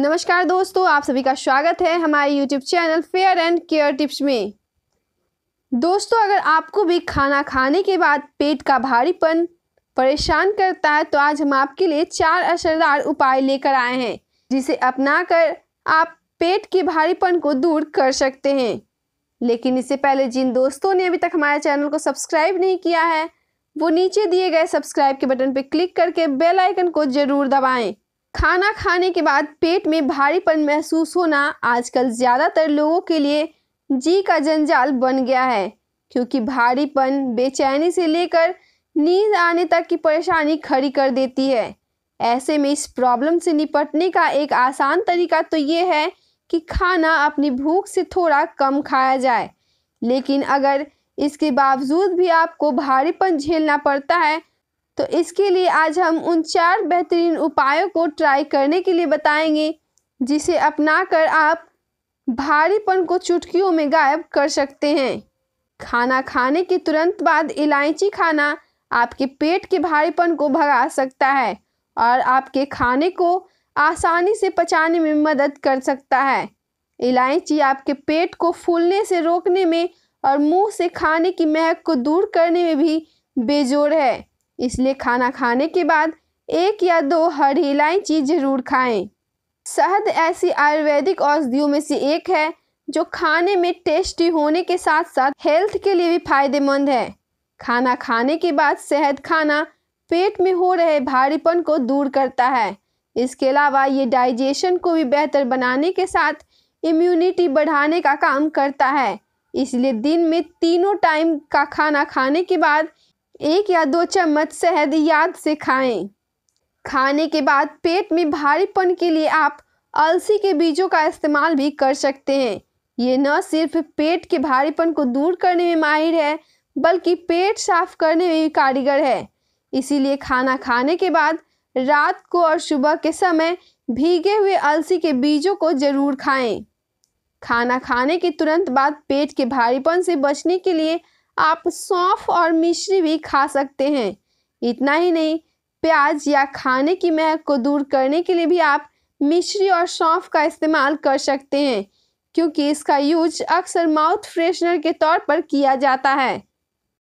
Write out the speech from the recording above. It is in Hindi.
नमस्कार दोस्तों आप सभी का स्वागत है हमारे YouTube channel fair and care tips में दोस्तों अगर आपको भी खाना खाने के बाद पेट का भारीपन परेशान करता है तो आज हम आपके लिए चार असरदार उपाय लेकर आए हैं जिसे अपनाकर आप पेट के भारीपन को दूर कर सकते हैं लेकिन इससे पहले जिन दोस्तों ने अभी तक हमारे चैनल को सब्सक्राइब नहीं किया है वो नीचे दिए गए सब्सक्राइब के बटन पर क्लिक करके बेल आइकन को जरूर दबाएं। खाना खाने के बाद पेट में भारीपन महसूस होना आजकल ज़्यादातर लोगों के लिए जी का जंजाल बन गया है क्योंकि भारीपन बेचैनी से लेकर नींद आने तक की परेशानी खड़ी कर देती है ऐसे में इस प्रॉब्लम से निपटने का एक आसान तरीका तो ये है कि खाना अपनी भूख से थोड़ा कम खाया जाए लेकिन अगर इसके बावजूद भी आपको भारीपन झेलना पड़ता है तो इसके लिए आज हम उन चार बेहतरीन उपायों को ट्राई करने के लिए बताएंगे जिसे अपनाकर आप भारीपन को चुटकियों में गायब कर सकते हैं खाना खाने के तुरंत बाद इलायची खाना आपके पेट के भारीपन को भगा सकता है और आपके खाने को आसानी से पचाने में मदद कर सकता है इलायची आपके पेट को फूलने से रोकने में और मुंह से खाने की महक को दूर करने में भी बेजोड़ है इसलिए खाना खाने के बाद एक या दो हरी इलायची जरूर खाएं। शहद ऐसी आयुर्वेदिक औषधियों में से एक है जो खाने में टेस्टी होने के साथ साथ हेल्थ के लिए भी फायदेमंद है खाना खाने के बाद शहद खाना पेट में हो रहे भारीपन को दूर करता है इसके अलावा ये डाइजेशन को भी बेहतर बनाने के साथ इम्यूनिटी बढ़ाने का काम करता है इसलिए दिन में तीनों टाइम का खाना खाने के बाद एक या दो चम्मच शहद याद से खाएं खाने के बाद पेट में भारीपन के लिए आप अलसी के बीजों का इस्तेमाल भी कर सकते हैं ये न सिर्फ पेट के भारीपन को दूर करने में माहिर है बल्कि पेट साफ करने में भी कारीगर है इसीलिए खाना खाने के बाद रात को और सुबह के समय भीगे हुए अलसी के बीजों को ज़रूर खाएं खाना खाने के तुरंत बाद पेट के भारीपन से बचने के लिए आप सौंफ और मिश्री भी खा सकते हैं इतना ही नहीं प्याज या खाने की महक को दूर करने के लिए भी आप मिश्री और सौंफ का इस्तेमाल कर सकते हैं क्योंकि इसका यूज अक्सर माउथ फ्रेशनर के तौर पर किया जाता है